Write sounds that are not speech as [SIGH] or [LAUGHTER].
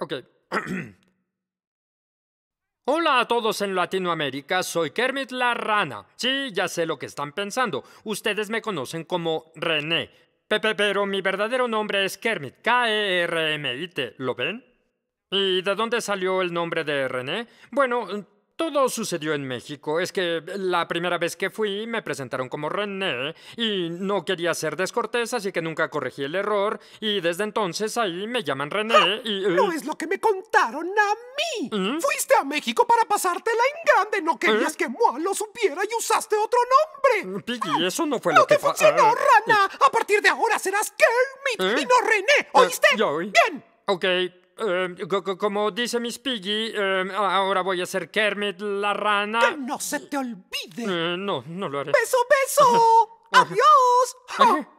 Ok. [CLEARS THROAT] Hola a todos en Latinoamérica, soy Kermit la Rana. Sí, ya sé lo que están pensando. Ustedes me conocen como René. Pepe, pero mi verdadero nombre es Kermit, K-E-R-M-I-T, ¿lo ven? ¿Y de dónde salió el nombre de René? Bueno, todo sucedió en México. Es que la primera vez que fui me presentaron como René y no quería ser descortés, así que nunca corregí el error. Y desde entonces ahí me llaman René ¡Ah! y. Eh, no es lo que me contaron a mí. ¿Mm? Fuiste a México para pasártela en grande. No querías ¿Eh? que Moa lo supiera y usaste otro nombre. Piggy, ah, eso no fue lo que. No te funcionó, ah, rana. Eh. A partir de ahora serás Kermit y no René. ¿Oíste? Yo... Bien. Ok, Em, como dice Miss Piggy, em, ahora voy a ser Kermit la rana. ¡Que no se te olvide! Eh, no, no lo haré. ¡Beso, beso! [LAUGHS] ¡Adiós!